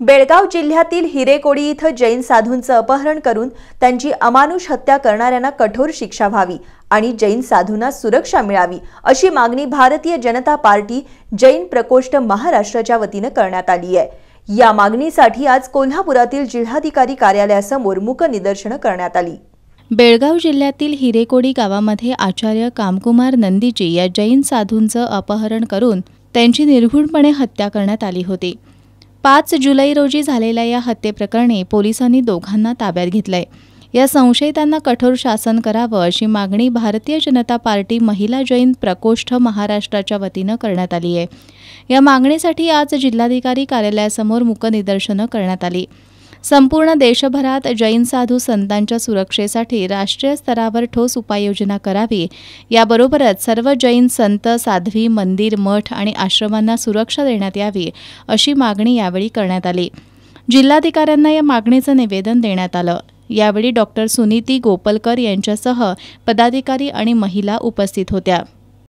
बेळगाव जिल्ह्यातील हिरेकोडी इथं जैन साधूंचं अपहरण करून त्यांची अमानुष हत्या करणाऱ्यांना कठोर शिक्षा व्हावी आणि जैन साधूंना सुरक्षा मिळावी अशी मागणी भारतीय जनता पार्टी जैन प्रकोष्ठ महाराष्ट्राच्या वतीनं करण्यात आली आहे या मागणीसाठी आज कोल्हापुरातील जिल्हाधिकारी कार्यालयासमोर मुख निदर्शनं करण्यात आली बेळगाव जिल्ह्यातील हिरेकोडी गावामध्ये आचार्य कामकुमार नंदीजी या जैन साधूंचं अपहरण करून त्यांची निर्घुणपणे हत्या करण्यात आली होती पाच जुलै रोजी झालेल्या या हत्येप्रकरणी पोलिसांनी दोघांना ताब्यात घेतलंय या संशयितांना कठोर शासन करावं अशी मागणी भारतीय जनता पार्टी महिला जैन प्रकोष्ठ महाराष्ट्राच्या वतीनं करण्यात आली आहे या मागणीसाठी आज जिल्हाधिकारी कार्यालयासमोर मुकनिदर्शनं करण्यात आली संपूर्ण देशभरात जैन साधू संतांच्या सुरक्षेसाठी राष्ट्रीय स्तरावर ठोस उपाययोजना करावी याबरोबरच सर्व जैन संत साध्वी मंदिर मठ आणि आश्रमांना सुरक्षा देण्यात यावी अशी मागणी यावेळी करण्यात आली जिल्हाधिकाऱ्यांना या मागणीचं निवेदन देण्यात आलं यावेळी डॉक्टर सुनीती गोपलकर यांच्यासह पदाधिकारी आणि महिला उपस्थित होत्या